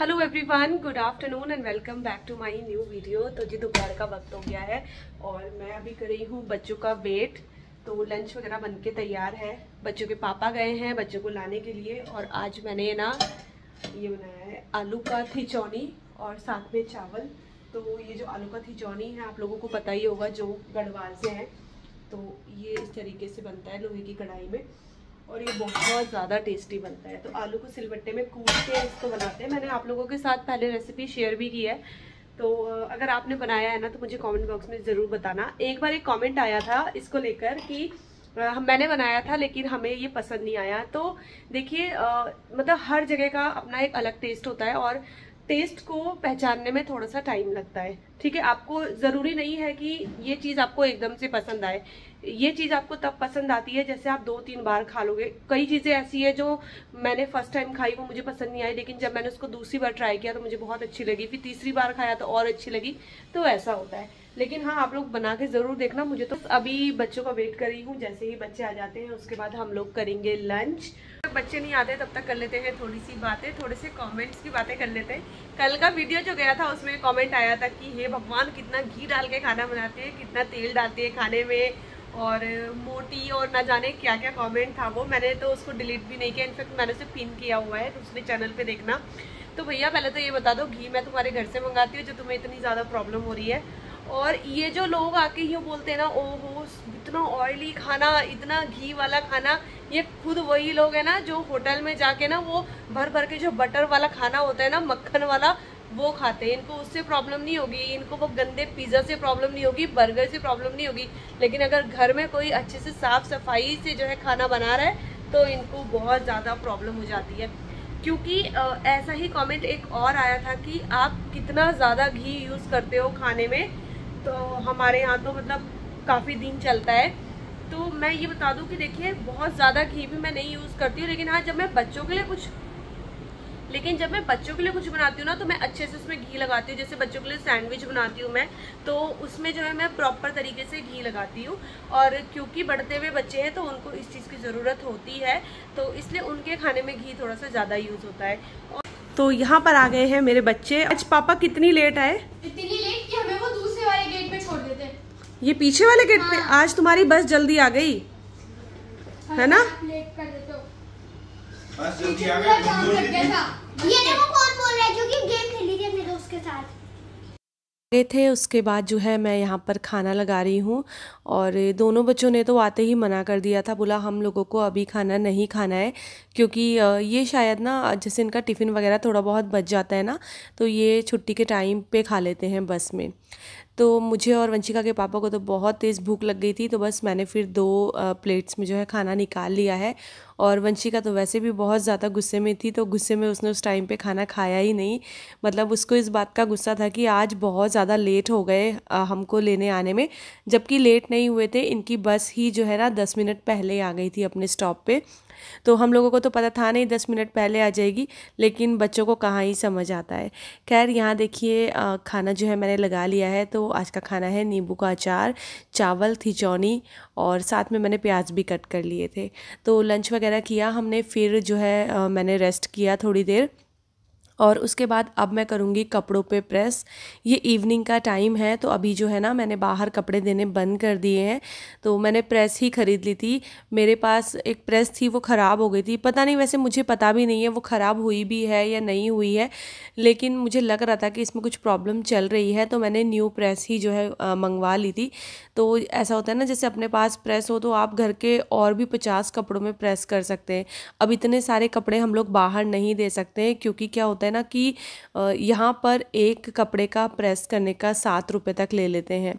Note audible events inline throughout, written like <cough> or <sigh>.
Hello everyone good afternoon and welcome back to my new video तो जी दोपहर का वक्त हो गया है और मैं अभी कर रही हूँ बच्चों का वेट तो लंच वगैरह बन के तैयार है बच्चों के पापा गए हैं बच्चों को लाने के लिए और आज मैंने ना ये बनाया है आलू का थिचौनी और साथ में चावल तो ये जो आलू का थिचौनी है आप लोगों को पता ही होगा जो गढ़वाल से है तो ये इस तरीके से बनता है लोहे की कढ़ाई में और ये बहुत ज़्यादा टेस्टी बनता है तो आलू को सिलबट्टे में कूट के इसको बनाते हैं मैंने आप लोगों के साथ पहले रेसिपी शेयर भी की है तो अगर आपने बनाया है ना तो मुझे कमेंट बॉक्स में ज़रूर बताना एक बार एक कमेंट आया था इसको लेकर कि हम मैंने बनाया था लेकिन हमें ये पसंद नहीं आया तो देखिए मतलब हर जगह का अपना एक अलग टेस्ट होता है और टेस्ट को पहचानने में थोड़ा सा टाइम लगता है ठीक है आपको ज़रूरी नहीं है कि ये चीज़ आपको एकदम से पसंद आए ये चीज़ आपको तब पसंद आती है जैसे आप दो तीन बार खा लोगे कई चीज़ें ऐसी है जो मैंने फर्स्ट टाइम खाई वो मुझे पसंद नहीं आई लेकिन जब मैंने उसको दूसरी बार ट्राई किया तो मुझे बहुत अच्छी लगी फिर तीसरी बार खाया तो और अच्छी लगी तो ऐसा होता है लेकिन हाँ आप लोग बना के ज़रूर देखना मुझे तो अभी बच्चों का वेट कर रही हूँ जैसे ही बच्चे आ जाते हैं उसके बाद हम लोग करेंगे लंच जब बच्चे नहीं आते तब तक कर लेते हैं थोड़ी सी बातें थोड़े से कमेंट्स की बातें कर लेते हैं कल का वीडियो जो गया था उसमें कमेंट आया था कि हे भगवान कितना घी डाल के खाना बनाते हैं कितना तेल डालते हैं खाने में और मोटी और ना जाने क्या क्या कॉमेंट था वो मैंने तो उसको डिलीट भी नहीं किया इनफेक्ट मैंने उसे पिन किया हुआ है उसने चैनल पर देखना तो भैया पहले तो ये बता दो घी मैं तुम्हारे घर से मंगाती हूँ जो तुम्हें इतनी ज़्यादा प्रॉब्लम हो रही है और ये जो लोग आके यूँ बोलते हैं ना ओहो इतना ऑयली खाना इतना घी वाला खाना ये खुद वही लोग हैं ना जो होटल में जाके ना वो भर भर के जो बटर वाला खाना होता है ना मक्खन वाला वो खाते हैं इनको उससे प्रॉब्लम नहीं होगी इनको वो गंदे पिज़्ज़ा से प्रॉब्लम नहीं होगी बर्गर से प्रॉब्लम नहीं होगी लेकिन अगर घर में कोई अच्छे से साफ़ सफाई से जो है खाना बना रहा है तो इनको बहुत ज़्यादा प्रॉब्लम हो जाती है क्योंकि ऐसा ही कमेंट एक और आया था कि आप कितना ज़्यादा घी यूज़ करते हो खाने में तो हमारे यहाँ तो मतलब काफ़ी दिन चलता है तो मैं ये बता दूँ कि देखिए बहुत ज़्यादा घी भी मैं नहीं यूज़ करती हूँ लेकिन हाँ जब मैं बच्चों के लिए कुछ लेकिन जब मैं बच्चों के लिए कुछ बनाती हूँ ना तो मैं अच्छे से उसमें घी लगाती हूँ जैसे बच्चों के लिए सैंडविच बनाती हूँ मैं तो उसमें जो है मैं प्रॉपर तरीके से घी लगाती हूँ और क्योंकि बढ़ते हुए बच्चे हैं तो उनको इस चीज़ की ज़रूरत होती है तो इसलिए उनके खाने में घी थोड़ा सा ज़्यादा यूज़ होता है तो यहाँ पर आ गए हैं मेरे बच्चे आज पापा कितनी लेट आए इतनी ये पीछे वाले गेट हाँ। पे आज तुम्हारी बस जल्दी आ गई है ना हाँ, तो। गए थे उसके बाद जो है मैं यहाँ पर खाना लगा रही हूँ और दोनों बच्चों ने तो आते ही मना कर दिया था बोला हम लोगों को अभी खाना नहीं खाना है क्योंकि ये शायद ना जैसे इनका टिफ़िन वगैरह थोड़ा बहुत बच जाता है ना तो ये छुट्टी के टाइम पे खा लेते हैं बस में तो मुझे और वंशिका के पापा को तो बहुत तेज़ भूख लग गई थी तो बस मैंने फिर दो प्लेट्स में जो है खाना निकाल लिया है और वंशिका तो वैसे भी बहुत ज़्यादा गुस्से में थी तो गुस्से में उसने उस टाइम पे खाना खाया ही नहीं मतलब उसको इस बात का गुस्सा था कि आज बहुत ज़्यादा लेट हो गए हमको लेने आने में जबकि लेट नहीं हुए थे इनकी बस ही जो है ना दस मिनट पहले आ गई थी अपने स्टॉप पर तो हम लोगों को तो पता था नहीं दस मिनट पहले आ जाएगी लेकिन बच्चों को कहाँ ही समझ आता है खैर यहाँ देखिए खाना जो है मैंने लगा लिया है तो आज का खाना है नींबू का अचार चावल थिचौनी और साथ में मैंने प्याज भी कट कर लिए थे तो लंच वगैरह वगैरह किया हमने फिर जो है मैंने रेस्ट किया थोड़ी देर और उसके बाद अब मैं करूँगी कपड़ों पे प्रेस ये इवनिंग का टाइम है तो अभी जो है ना मैंने बाहर कपड़े देने बंद कर दिए हैं तो मैंने प्रेस ही ख़रीद ली थी मेरे पास एक प्रेस थी वो ख़राब हो गई थी पता नहीं वैसे मुझे पता भी नहीं है वो ख़राब हुई भी है या नहीं हुई है लेकिन मुझे लग रहा था कि इसमें कुछ प्रॉब्लम चल रही है तो मैंने न्यू प्रेस ही जो है मंगवा ली थी तो ऐसा होता है ना जैसे अपने पास प्रेस हो तो आप घर के और भी पचास कपड़ों में प्रेस कर सकते हैं अब इतने सारे कपड़े हम लोग बाहर नहीं दे सकते क्योंकि क्या होता है है ना कि यहाँ पर एक कपड़े का प्रेस करने का सात रुपये तक ले लेते हैं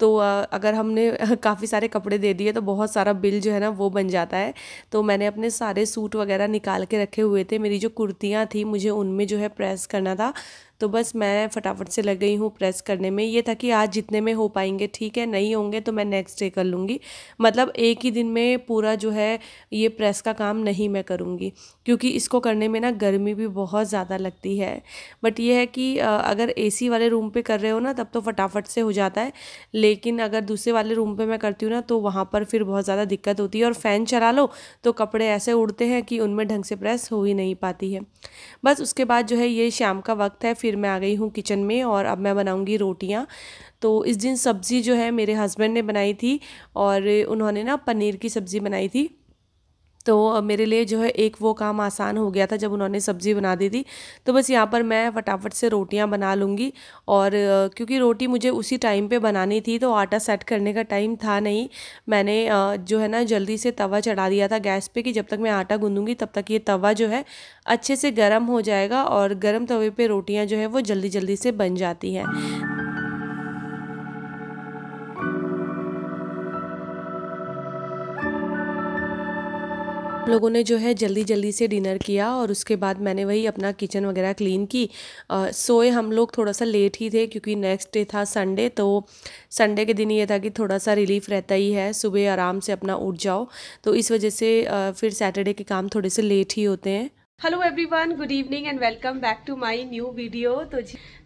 तो अगर हमने <laughs> काफ़ी सारे कपड़े दे दिए तो बहुत सारा बिल जो है ना वो बन जाता है तो मैंने अपने सारे सूट वगैरह निकाल के रखे हुए थे मेरी जो कुर्तियाँ थी मुझे उनमें जो है प्रेस करना था तो बस मैं फटाफट से लग गई हूँ प्रेस करने में ये था कि आज जितने में हो पाएंगे ठीक है नहीं होंगे तो मैं नेक्स्ट डे कर लूँगी मतलब एक ही दिन में पूरा जो है ये प्रेस का काम नहीं मैं करूँगी क्योंकि इसको करने में ना गर्मी भी बहुत ज़्यादा लगती है बट ये है कि अगर ए वाले रूम पर कर रहे हो ना तब तो फटाफट से हो जाता है लेकिन अगर दूसरे वाले रूम पे मैं करती हूँ ना तो वहाँ पर फिर बहुत ज़्यादा दिक्कत होती है और फ़ैन चला लो तो कपड़े ऐसे उड़ते हैं कि उनमें ढंग से प्रेस हो ही नहीं पाती है बस उसके बाद जो है ये शाम का वक्त है फिर मैं आ गई हूँ किचन में और अब मैं बनाऊँगी रोटियाँ तो इस दिन सब्ज़ी जो है मेरे हस्बैंड ने बनाई थी और उन्होंने ना पनीर की सब्ज़ी बनाई थी तो मेरे लिए जो है एक वो काम आसान हो गया था जब उन्होंने सब्ज़ी बना दी थी तो बस यहाँ पर मैं फटाफट से रोटियाँ बना लूँगी और क्योंकि रोटी मुझे उसी टाइम पे बनानी थी तो आटा सेट करने का टाइम था नहीं मैंने जो है ना जल्दी से तवा चढ़ा दिया था गैस पर कि जब तक मैं आटा गूँधूँगी तब तक ये तवा जो है अच्छे से गर्म हो जाएगा और गर्म तवे पर रोटियाँ जो है वो जल्दी जल्दी से बन जाती हैं लोगों ने जो है जल्दी जल्दी से डिनर किया और उसके बाद मैंने वही अपना किचन वगैरह क्लीन की आ, सोए हम लोग थोड़ा सा लेट ही थे क्योंकि नेक्स्ट डे था संडे तो संडे के दिन ये था कि थोड़ा सा रिलीफ रहता ही है सुबह आराम से अपना उठ जाओ तो इस वजह से आ, फिर सैटरडे के काम थोड़े से लेट ही होते हैं hello everyone good evening and welcome back to my new video तो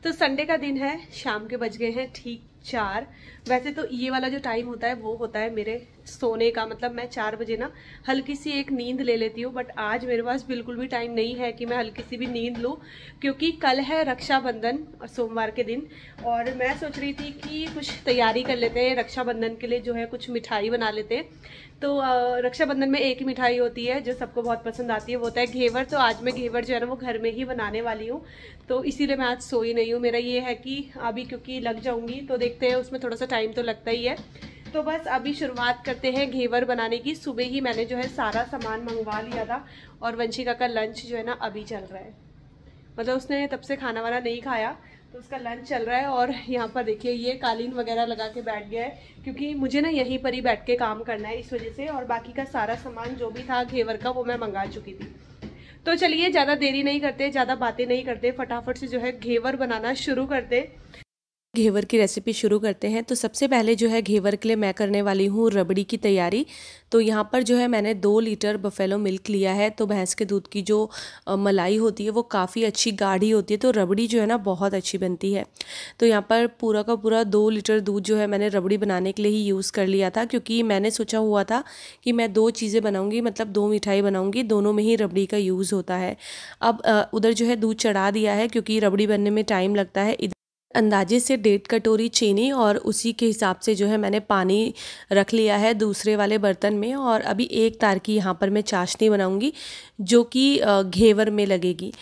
तो संडे का दिन है शाम के बज गए हैं ठीक चार वैसे तो ये वाला जो टाइम होता है वो होता है मेरे सोने का मतलब मैं चार बजे ना हल्की सी एक नींद ले लेती हूँ बट आज मेरे पास बिल्कुल भी टाइम नहीं है कि मैं हल्की सी भी नींद लूँ क्योंकि कल है रक्षाबंधन और सोमवार के दिन और मैं सोच रही थी कि कुछ तैयारी कर लेते हैं रक्षाबंधन के लिए जो है कुछ मिठाई बना लेते हैं तो रक्षाबंधन में एक ही मिठाई होती है जो सबको बहुत पसंद आती है वो होता है घेवर तो आज मैं घेवर जो है ना वो घर में ही बनाने वाली हूँ तो इसीलिए मैं आज सोई नहीं हूँ मेरा ये है कि अभी क्योंकि लग जाऊँगी तो देखते हैं उसमें थोड़ा सा टाइम तो लगता ही है तो बस अभी शुरुआत करते हैं घेवर बनाने की सुबह ही मैंने जो है सारा सामान मंगवा लिया था और वंशिका का लंच जो है ना अभी चल रहा है मतलब उसने तब से खाना वाना नहीं खाया तो उसका लंच चल रहा है और यहाँ पर देखिए ये कालीन वगैरह लगा के बैठ गया है क्योंकि मुझे ना यहीं पर ही बैठ के काम करना है इस वजह से और बाकी का सारा सामान जो भी था घेवर का वो मैं मंगा चुकी थी तो चलिए ज़्यादा देरी नहीं करते ज़्यादा बातें नहीं करते फटाफट से जो है घेवर बनाना शुरू करते घेवर की रेसिपी शुरू करते हैं तो सबसे पहले जो है घेवर के लिए मैं करने वाली हूँ रबड़ी की तैयारी तो यहाँ पर जो है मैंने दो लीटर बफेलो मिल्क लिया है तो भैंस के दूध की जो मलाई होती है वो काफ़ी अच्छी गाढ़ी होती है तो रबड़ी जो है ना बहुत अच्छी बनती है तो यहाँ पर पूरा का पूरा दो लीटर दूध जो है मैंने रबड़ी बनाने के लिए ही यूज़ कर लिया था क्योंकि मैंने सोचा हुआ था कि मैं दो चीज़ें बनाऊँगी मतलब दो मिठाई बनाऊँगी दोनों में ही रबड़ी का यूज़ होता है अब उधर जो है दूध चढ़ा दिया है क्योंकि रबड़ी बनने में टाइम लगता है अंदाजे से डेढ़ कटोरी चीनी और उसी के हिसाब से जो है मैंने पानी रख लिया है दूसरे वाले बर्तन में और अभी एक तार की यहाँ पर मैं चाशनी बनाऊँगी जो कि घेवर में लगेगी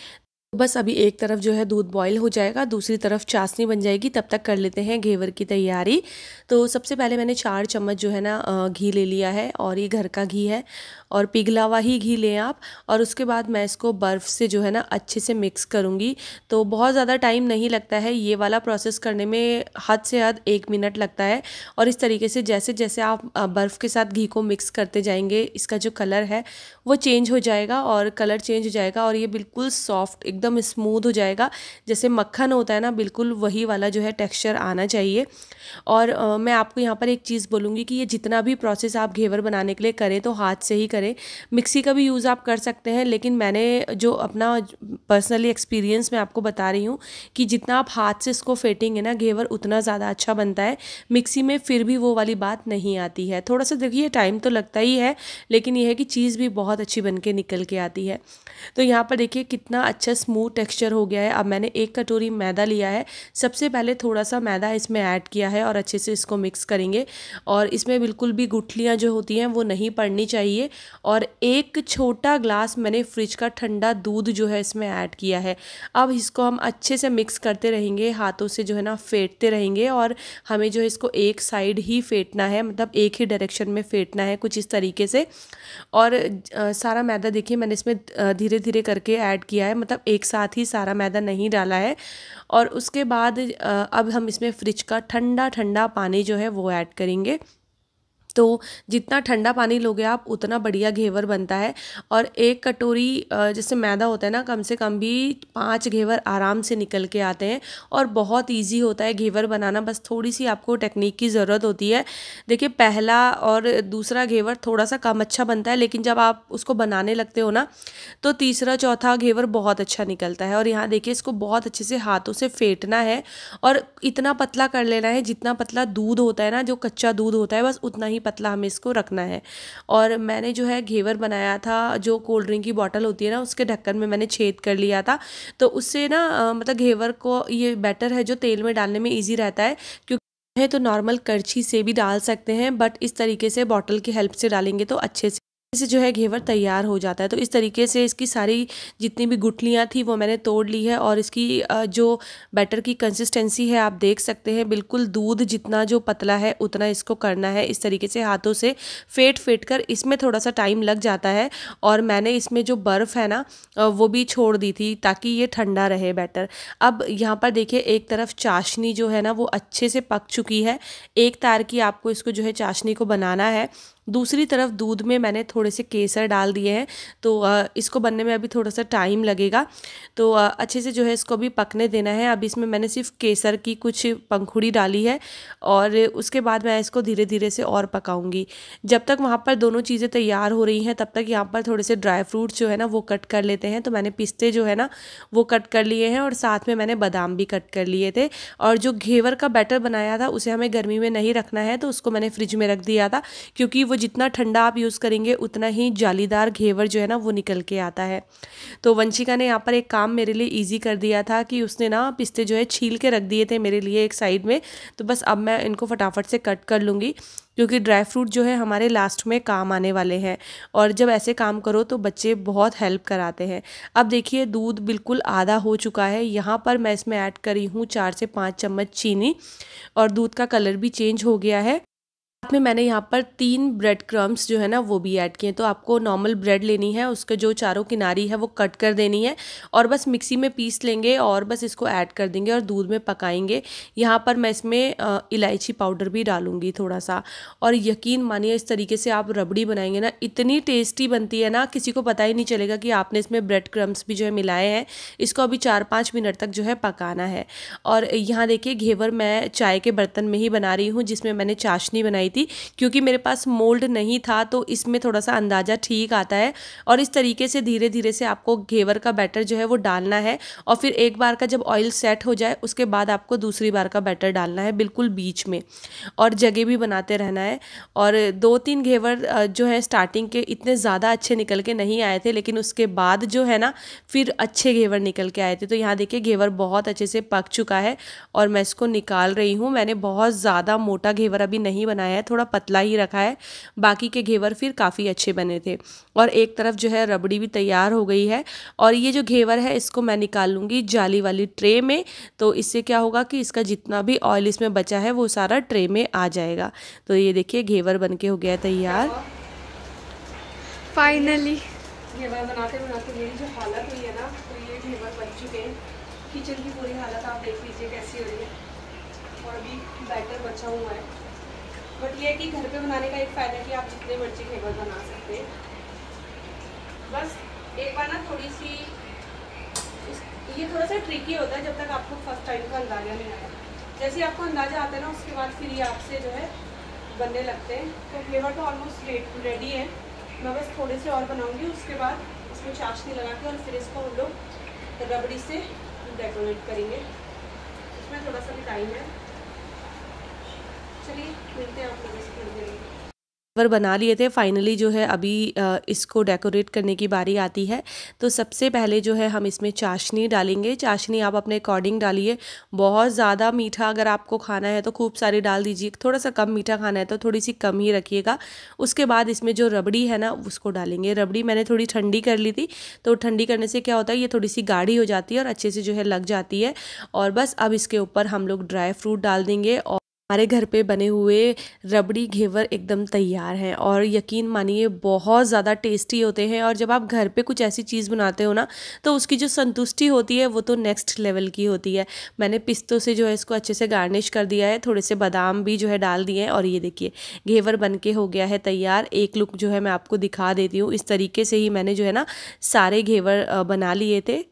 तो बस अभी एक तरफ जो है दूध बॉईल हो जाएगा दूसरी तरफ चाशनी बन जाएगी तब तक कर लेते हैं घेवर की तैयारी तो सबसे पहले मैंने चार चम्मच जो है ना घी ले लिया है और ये घर का घी है और पिघला हुआ ही घी लें आप और उसके बाद मैं इसको बर्फ़ से जो है ना अच्छे से मिक्स करूँगी तो बहुत ज़्यादा टाइम नहीं लगता है ये वाला प्रोसेस करने में हद से हद एक मिनट लगता है और इस तरीके से जैसे जैसे आप बर्फ़ के साथ घी को मिक्स करते जाएंगे इसका जो कलर है वो चेंज हो जाएगा और कलर चेंज हो जाएगा और ये बिल्कुल सॉफ्ट एकदम स्मूथ हो जाएगा जैसे मक्खन होता है ना बिल्कुल वही वाला जो है टेक्सचर आना चाहिए और आ, मैं आपको यहाँ पर एक चीज़ बोलूँगी कि ये जितना भी प्रोसेस आप घेवर बनाने के लिए करें तो हाथ से ही करें मिक्सी का भी यूज़ आप कर सकते हैं लेकिन मैंने जो अपना पर्सनली एक्सपीरियंस मैं आपको बता रही हूँ कि जितना आप हाथ से इसको फेटेंगे ना घेवर उतना ज़्यादा अच्छा बनता है मिक्सी में फिर भी वो वाली बात नहीं आती है थोड़ा सा देखिए टाइम तो लगता ही है लेकिन यह है कि चीज़ भी बहुत अच्छी बन के निकल के आती है तो यहाँ पर देखिए कितना अच्छा स्मूथ टेक्सचर हो गया है अब मैंने एक कटोरी मैदा लिया है सबसे पहले थोड़ा सा मैदा इसमें ऐड किया है और अच्छे से इसको मिक्स करेंगे और इसमें बिल्कुल भी गुठलियाँ जो होती हैं वो नहीं पड़नी चाहिए और एक छोटा ग्लास मैंने फ्रिज का ठंडा दूध जो है इसमें ऐड किया है अब इसको हम अच्छे से मिक्स करते रहेंगे हाथों से जो है ना फेंटते रहेंगे और हमें जो है इसको एक साइड ही फेंटना है मतलब एक ही डायरेक्शन में फेंटना है कुछ इस तरीके से और सारा मैदा देखिए मैंने इसमें धीरे धीरे करके ऐड किया है मतलब एक एक साथ ही सारा मैदा नहीं डाला है और उसके बाद अब हम इसमें फ्रिज का ठंडा ठंडा पानी जो है वो ऐड करेंगे तो जितना ठंडा पानी लोगे आप उतना बढ़िया घेवर बनता है और एक कटोरी जैसे मैदा होता है ना कम से कम भी पाँच घेवर आराम से निकल के आते हैं और बहुत इजी होता है घेवर बनाना बस थोड़ी सी आपको टेक्निक की ज़रूरत होती है देखिए पहला और दूसरा घेवर थोड़ा सा कम अच्छा बनता है लेकिन जब आप उसको बनाने लगते हो ना तो तीसरा चौथा घेवर बहुत अच्छा निकलता है और यहाँ देखिए इसको बहुत अच्छे से हाथों से फेंटना है और इतना पतला कर लेना है जितना पतला दूध होता है ना जो कच्चा दूध होता है बस उतना ही पतला हमें इसको रखना है और मैंने जो है घेवर बनाया था जो कोल्ड ड्रिंक की बॉटल होती है ना उसके ढक्कन में मैंने छेद कर लिया था तो उससे ना मतलब घेवर को ये बेटर है जो तेल में डालने में ईजी रहता है क्योंकि है तो नॉर्मल करछी से भी डाल सकते हैं बट इस तरीके से बॉटल की हेल्प से डालेंगे तो अच्छे से से जो है घेवर तैयार हो जाता है तो इस तरीके से इसकी सारी जितनी भी गुठलियाँ थी वो मैंने तोड़ ली है और इसकी जो बैटर की कंसिस्टेंसी है आप देख सकते हैं बिल्कुल दूध जितना जो पतला है उतना इसको करना है इस तरीके से हाथों से फेट फेट कर इसमें थोड़ा सा टाइम लग जाता है और मैंने इसमें जो बर्फ़ है ना वो भी छोड़ दी थी ताकि ये ठंडा रहे बैटर अब यहाँ पर देखिए एक तरफ चाशनी जो है ना वो अच्छे से पक चुकी है एक तार की आपको इसको जो है चाशनी को बनाना है दूसरी तरफ दूध में मैंने थोड़े से केसर डाल दिए हैं तो इसको बनने में अभी थोड़ा सा टाइम लगेगा तो अच्छे से जो है इसको अभी पकने देना है अब इसमें मैंने सिर्फ केसर की कुछ पंखुड़ी डाली है और उसके बाद मैं इसको धीरे धीरे से और पकाऊंगी जब तक वहाँ पर दोनों चीज़ें तैयार हो रही हैं तब तक यहाँ पर थोड़े से ड्राई फ्रूट्स जो है ना वो कट कर लेते हैं तो मैंने पिस्ते जो है ना वो कट कर लिए हैं और साथ में मैंने बादाम भी कट कर लिए थे और जो घेवर का बैटर बनाया था उसे हमें गर्मी में नहीं रखना है तो उसको मैंने फ्रिज में रख दिया था क्योंकि वो जितना ठंडा आप यूज़ करेंगे उतना ही जालीदार घेवर जो है ना वो निकल के आता है तो वंशिका ने यहाँ पर एक काम मेरे लिए ईजी कर दिया था कि उसने ना पिस्ते जो है छील के रख दिए थे मेरे लिए एक साइड में तो बस अब मैं इनको फटाफट से कट कर लूँगी क्योंकि ड्राई फ्रूट जो है हमारे लास्ट में काम आने वाले हैं और जब ऐसे काम करो तो बच्चे बहुत हेल्प कराते हैं अब देखिए दूध बिल्कुल आधा हो चुका है यहाँ पर मैं इसमें ऐड करी हूँ चार से पाँच चम्मच चीनी और दूध का कलर भी चेंज हो गया है साथ में मैंने यहाँ पर तीन ब्रेड क्रम्स जो है ना वो भी ऐड किए हैं तो आपको नॉर्मल ब्रेड लेनी है उसके जो चारों किनारी है वो कट कर देनी है और बस मिक्सी में पीस लेंगे और बस इसको ऐड कर देंगे और दूध में पकाएंगे यहाँ पर मैं इसमें इलायची पाउडर भी डालूंगी थोड़ा सा और यकीन मानिए इस तरीके से आप रबड़ी बनाएंगे ना इतनी टेस्टी बनती है ना किसी को पता ही नहीं चलेगा कि आपने इसमें ब्रेड क्रम्स भी जो है मिलाए हैं इसको अभी चार पाँच मिनट तक जो है पकाना है और यहाँ देखिए घेवर मैं चाय के बर्तन में ही बना रही हूँ जिसमें मैंने चाशनी बनाई थी क्योंकि मेरे पास मोल्ड नहीं था तो इसमें थोड़ा सा अंदाज़ा ठीक आता है और इस तरीके से धीरे धीरे से आपको घेवर का बैटर जो है वो डालना है और फिर एक बार का जब ऑयल सेट हो जाए उसके बाद आपको दूसरी बार का बैटर डालना है बिल्कुल बीच में और जगह भी बनाते रहना है और दो तीन घेवर जो है स्टार्टिंग के इतने ज़्यादा अच्छे निकल के नहीं आए थे लेकिन उसके बाद जो है ना फिर अच्छे घेवर निकल के आए थे तो यहाँ देखिए घेवर बहुत अच्छे से पक चुका है और मैं इसको निकाल रही हूँ मैंने बहुत ज़्यादा मोटा घेवर अभी नहीं बनाया है है थोड़ा पतला ही रखा है बाकी के घेवर फिर काफ़ी अच्छे बने थे और एक तरफ जो है रबड़ी भी तैयार हो गई है और ये जो घेवर है इसको मैं निकाल लूँगी जाली वाली ट्रे में तो इससे क्या होगा कि इसका जितना भी ऑयल इसमें बचा है वो सारा ट्रे में आ जाएगा तो ये देखिए घेवर बन हो गया तैयार फाइनली घेवर बनाते बनाते मेरी जो हालत हुई है ना तो ये घेवर बन चुके हैं किचन की पूरी हालत आप देख लीजिए कैसी हो रही है और अभी बैटर बचा हुआ है बट ये कि घर पे बनाने का एक फ़ायदा कि आप जितने मर्जी घेवर बना सकते हैं बस एक बार ना थोड़ी सी ये थोड़ा सा ट्रिकी होता है जब तक आपको फर्स्ट टाइम का अंदाजा नहीं आता जैसे आपको अंदाजा आता है ना उसके बाद फिर ये आपसे जो है बनने लगते हैं तो फ्लेवर तो ऑलमोस्ट रेडी है मैं बस थोड़े से और बनाऊंगी उसके बाद उसमें चाशनी लगा के और फिर इसको हम लोग रबड़ी से डेकोरेट करेंगे इसमें थोड़ा सा टाइम है चलिए बना लिए थे फाइनली जो है अभी इसको डेकोरेट करने की बारी आती है तो सबसे पहले जो है हम इसमें चाशनी डालेंगे चाशनी आप अपने अकॉर्डिंग डालिए बहुत ज़्यादा मीठा अगर आपको खाना है तो खूब सारी डाल दीजिए थोड़ा सा कम मीठा खाना है तो थोड़ी सी कम ही रखिएगा उसके बाद इसमें जो रबड़ी है ना उसको डालेंगे रबड़ी मैंने थोड़ी ठंडी कर ली थी तो ठंडी करने से क्या होता है ये थोड़ी सी गाढ़ी हो जाती है और अच्छे से जो है लग जाती है और बस अब इसके ऊपर हम लोग ड्राई फ्रूट डाल देंगे और हमारे घर पे बने हुए रबड़ी घेवर एकदम तैयार हैं और यकीन मानिए बहुत ज़्यादा टेस्टी होते हैं और जब आप घर पे कुछ ऐसी चीज़ बनाते हो ना तो उसकी जो संतुष्टि होती है वो तो नेक्स्ट लेवल की होती है मैंने पिस्तों से जो है इसको अच्छे से गार्निश कर दिया है थोड़े से बादाम भी जो है डाल दिए हैं और ये देखिए घेवर बन के हो गया है तैयार एक लुक जो है मैं आपको दिखा देती हूँ इस तरीके से ही मैंने जो है ना सारे घेवर बना लिए थे